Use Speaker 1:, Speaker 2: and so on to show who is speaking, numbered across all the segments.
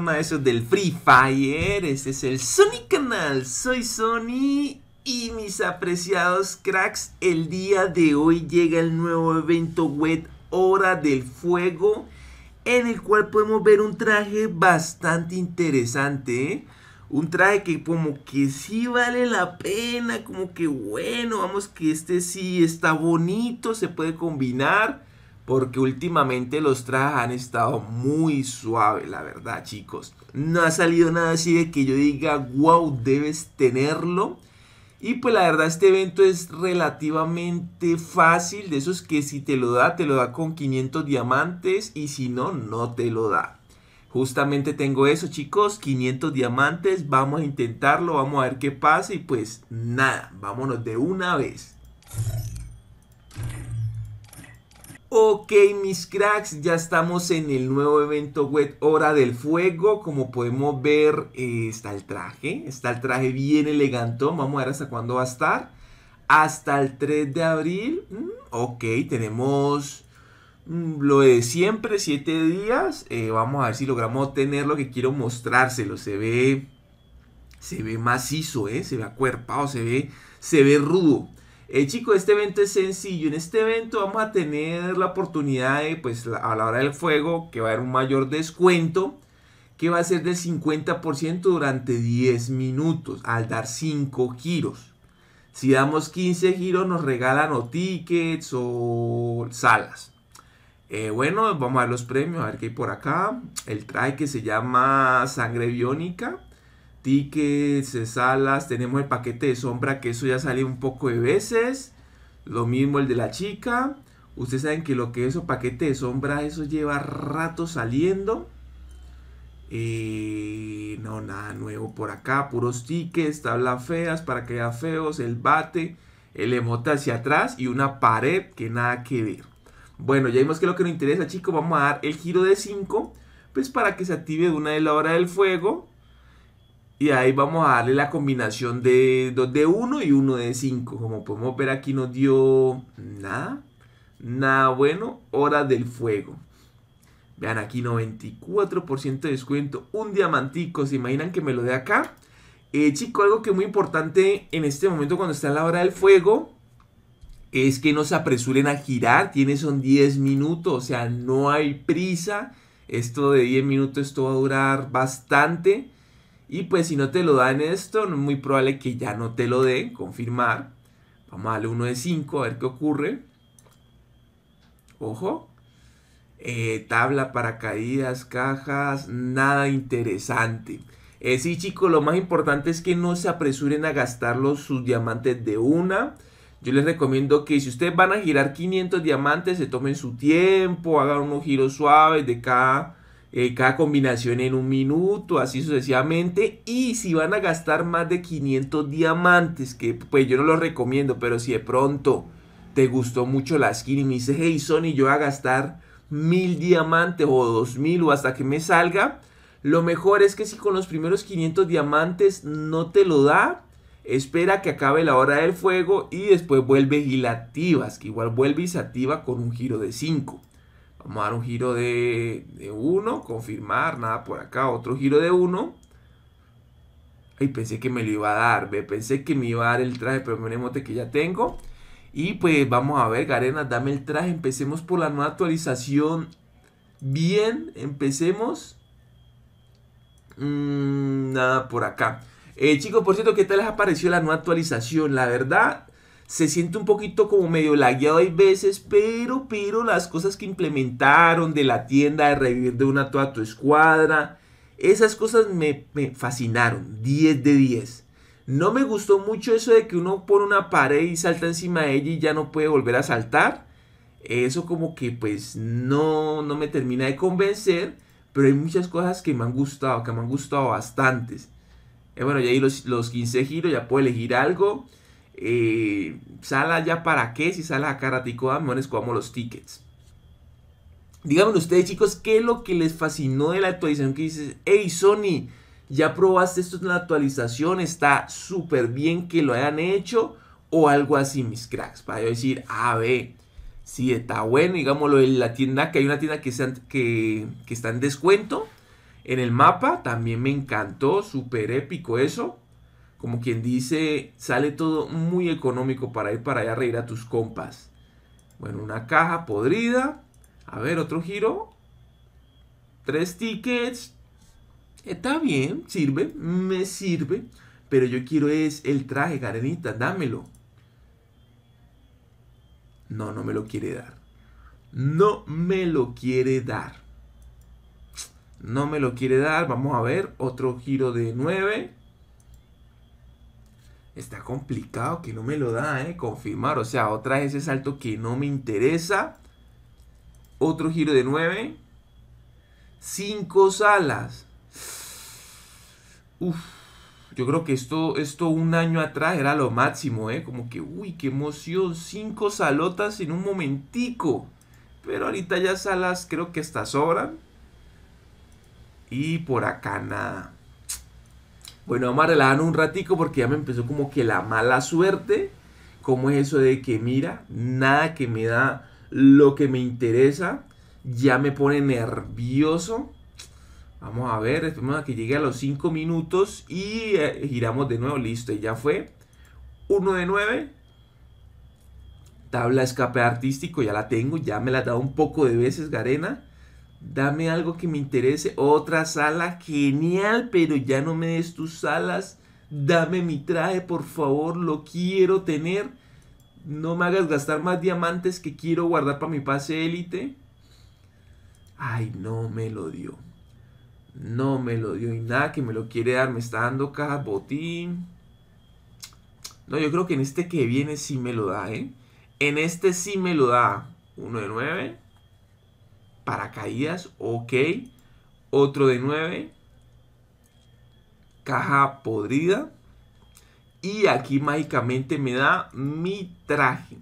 Speaker 1: maestros, del Free Fire. Este es el Sony Canal. Soy Sony y mis apreciados cracks. El día de hoy llega el nuevo evento web Hora del Fuego. En el cual podemos ver un traje bastante interesante. ¿eh? Un traje que como que sí vale la pena. Como que bueno, vamos que este sí está bonito. Se puede combinar porque últimamente los trajes han estado muy suaves, la verdad, chicos. No ha salido nada así de que yo diga, wow, debes tenerlo. Y pues la verdad este evento es relativamente fácil, de esos que si te lo da, te lo da con 500 diamantes y si no, no te lo da. Justamente tengo eso chicos, 500 diamantes, vamos a intentarlo, vamos a ver qué pasa y pues nada, vámonos de una vez. Ok, mis cracks, ya estamos en el nuevo evento web Hora del Fuego. Como podemos ver, eh, está el traje. Está el traje bien elegante, Vamos a ver hasta cuándo va a estar. Hasta el 3 de abril. Mm, ok, tenemos mm, lo de siempre, 7 días. Eh, vamos a ver si logramos tener lo que quiero mostrárselo. Se ve, se ve macizo, eh, se ve acuerpado, se ve, se ve rudo. Eh, chicos, este evento es sencillo. En este evento vamos a tener la oportunidad de, pues, a la hora del fuego, que va a haber un mayor descuento, que va a ser del 50% durante 10 minutos, al dar 5 giros. Si damos 15 giros, nos regalan o tickets o salas. Eh, bueno, vamos a ver los premios, a ver qué hay por acá. El traje que se llama Sangre Biónica tickets, eh, salas, tenemos el paquete de sombra que eso ya salió un poco de veces. Lo mismo el de la chica. Ustedes saben que lo que es un paquete de sombra, eso lleva rato saliendo. y eh, no, nada nuevo por acá. Puros tickets, tablas feas para que haya feos, el bate, el emote hacia atrás y una pared que nada que ver. Bueno, ya vimos que lo que nos interesa, chicos. Vamos a dar el giro de 5. Pues para que se active de una de la hora del fuego y ahí vamos a darle la combinación de de 1 y 1 de 5. Como podemos ver aquí nos dio nada. Nada bueno. Hora del fuego. Vean aquí 94% de descuento. Un diamantico. ¿Se imaginan que me lo dé acá? Eh, chico, algo que es muy importante en este momento cuando está en la hora del fuego es que no se apresuren a girar. Tiene son 10 minutos, o sea, no hay prisa. Esto de 10 minutos, esto va a durar bastante. Y pues si no te lo dan esto, muy probable que ya no te lo den, confirmar. Vamos a darle uno de 5, a ver qué ocurre. Ojo. Eh, tabla tabla, caídas, cajas, nada interesante. Eh, sí, chicos, lo más importante es que no se apresuren a gastar sus diamantes de una. Yo les recomiendo que si ustedes van a girar 500 diamantes, se tomen su tiempo, hagan unos giros suaves de cada eh, cada combinación en un minuto, así sucesivamente. Y si van a gastar más de 500 diamantes, que pues yo no lo recomiendo, pero si de pronto te gustó mucho la skin y me dice, hey Sony, yo voy a gastar mil diamantes o 2000 o hasta que me salga. Lo mejor es que si con los primeros 500 diamantes no te lo da, espera que acabe la hora del fuego y después vuelves y la activas, que igual vuelves y se activa con un giro de 5. Vamos a dar un giro de, uno, confirmar, nada por acá, otro giro de uno. Ay, pensé que me lo iba a dar, pensé que me iba a dar el traje, pero me mote que ya tengo. Y pues vamos a ver, Garena, dame el traje, empecemos por la nueva actualización. Bien, empecemos. Mm, nada por acá. Eh, chicos, por cierto, ¿qué tal les apareció la nueva actualización? La verdad, se siente un poquito como medio lagueado hay veces, pero, pero las cosas que implementaron de la tienda, de revivir de una toda tu escuadra, esas cosas me, fascinaron, 10 de 10. No me gustó mucho eso de que uno pone una pared y salta encima de ella y ya no puede volver a saltar. Eso como que pues no, no me termina de convencer, pero hay muchas cosas que me han gustado, que me han gustado bastantes. Eh, bueno, ya ahí los, los 15 giros, ya puedo elegir algo. Eh, ¿Sala ya para qué? Si sale a Ratico no ah, les los tickets. Díganme ustedes, chicos, ¿qué es lo que les fascinó de la actualización? Que dices, hey, Sony, ya probaste esto en la actualización, está súper bien que lo hayan hecho, o algo así, mis cracks. Para yo decir, a ver, si está bueno, digámoslo, en la tienda, que hay una tienda que, que está en descuento en el mapa, también me encantó, súper épico eso como quien dice, sale todo muy económico para ir para allá a reír a tus compas. Bueno, una caja podrida. A ver, otro giro. Tres tickets. Está bien, sirve, me sirve. Pero yo quiero es el traje, Karenita, dámelo. No, no me lo quiere dar. No me lo quiere dar. No me lo quiere dar. Vamos a ver. Otro giro de nueve está complicado que no me lo da, ¿eh? Confirmar, o sea, otra vez ese salto que no me interesa. Otro giro de nueve. Cinco salas. Uf, yo creo que esto, esto un año atrás era lo máximo, ¿eh? Como que, uy, qué emoción, cinco salotas en un momentico. Pero ahorita ya salas creo que hasta sobran. Y por acá nada. Bueno, vamos a relajarnos un ratico porque ya me empezó como que la mala suerte. ¿Cómo es eso de que mira, nada que me da lo que me interesa, ya me pone nervioso? Vamos a ver, esperemos a que llegue a los 5 minutos y eh, giramos de nuevo, listo, y ya fue. 1 de 9. Tabla escape artístico, ya la tengo, ya me la ha dado un poco de veces Garena. Dame algo que me interese. Otra sala, genial, pero ya no me des tus salas. Dame mi traje, por favor, lo quiero tener. No me hagas gastar más diamantes que quiero guardar para mi pase élite. Ay, no me lo dio. No me lo dio y nada que me lo quiere dar. Me está dando caja botín. No, yo creo que en este que viene sí me lo da, ¿eh? En este sí me lo da. Uno de nueve paracaídas, ok. Otro de 9. Caja podrida. Y aquí mágicamente me da mi traje.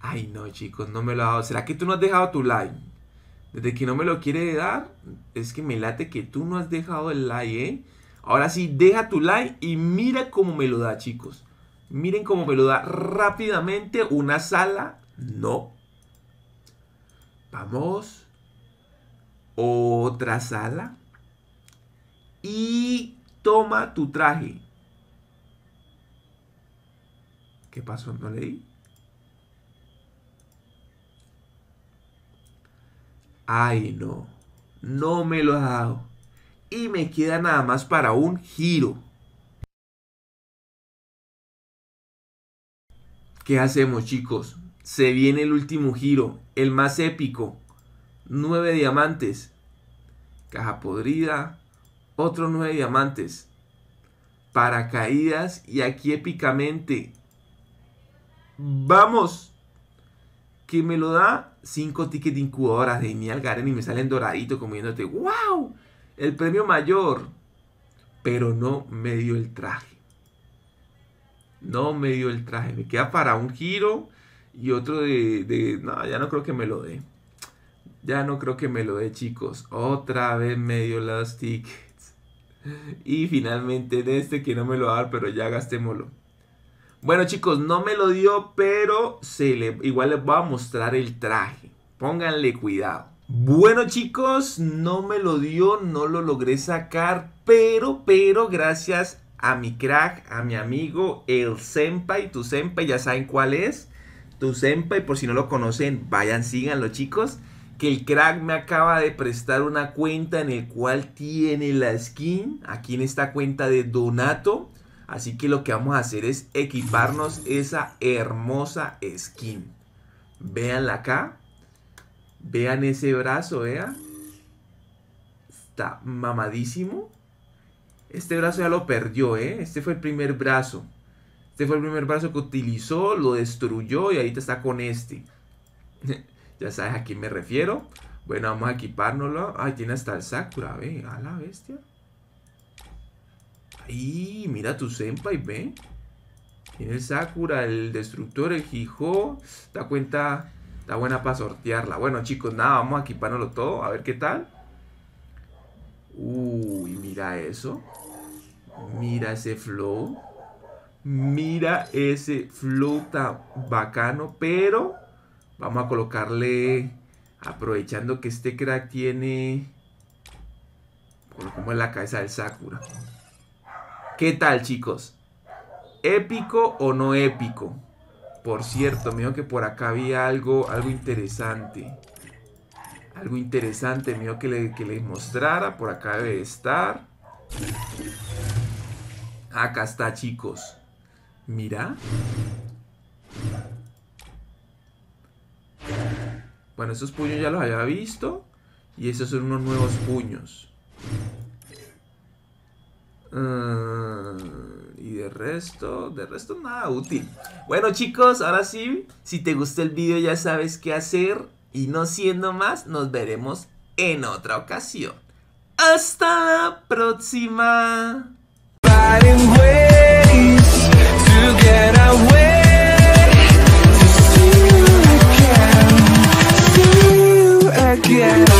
Speaker 1: Ay, no, chicos, no me lo ha dado. ¿Será que tú no has dejado tu like? Desde que no me lo quiere dar, es que me late que tú no has dejado el like, ¿eh? Ahora sí, deja tu like y mira cómo me lo da, chicos. Miren cómo me lo da rápidamente una sala. No. Vamos. Otra sala. Y toma tu traje. ¿Qué pasó? ¿No leí? Ay, no. No me lo ha dado. Y me queda nada más para un giro. ¿Qué hacemos, chicos? Se viene el último giro, el más épico. Nueve diamantes. Caja podrida, otros nueve diamantes. Paracaídas y aquí épicamente. ¡Vamos! Que me lo da cinco tickets de incubadoras de mi Garen y me salen doraditos comiéndote. ¡Wow! El premio mayor. Pero no me dio el traje. No me dio el traje. Me queda para un giro y otro de, no, ya no creo que me lo dé. Ya no creo que me lo dé, chicos. Otra vez me dio los tickets. Y finalmente en este que no me lo va a dar, pero ya gastémoslo. Bueno, chicos, no me lo dio, pero se le, igual les voy a mostrar el traje. Pónganle cuidado. Bueno, chicos, no me lo dio, no lo logré sacar, pero, pero, gracias a mi crack, a mi amigo, el Senpai, tu Senpai, ya saben cuál es tu y por si no lo conocen, vayan, síganlo chicos. Que el crack me acaba de prestar una cuenta en el cual tiene la skin, aquí en esta cuenta de Donato. Así que lo que vamos a hacer es equiparnos esa hermosa skin. Véanla acá. Vean ese brazo, vean. Está mamadísimo. Este brazo ya lo perdió, ¿eh? Este fue el primer brazo. Este fue el primer brazo que utilizó, lo destruyó y ahí te está con este. ya sabes a quién me refiero. Bueno, vamos a equipárnoslo. Ay, tiene hasta el Sakura, ve. A la bestia. Ahí, mira tu y ve. Tiene el Sakura, el Destructor, el Hijo. Da cuenta, está buena para sortearla. Bueno, chicos, nada, vamos a equipárnoslo todo. A ver qué tal. Uy, mira eso. Mira ese flow. Mira ese flota bacano, pero vamos a colocarle, aprovechando que este crack tiene, como en la cabeza del Sakura. ¿Qué tal, chicos? ¿Épico o no épico? Por cierto, me que por acá había algo, algo interesante. Algo interesante, me que, le, que les mostrara. Por acá debe estar. Acá está, chicos. Mira. Bueno, esos puños ya los había visto. Y esos son unos nuevos puños. Ah, y de resto, de resto nada útil. Bueno chicos, ahora sí, si te gustó el video ya sabes qué hacer. Y no siendo más, nos veremos en otra ocasión. Hasta la próxima. quiero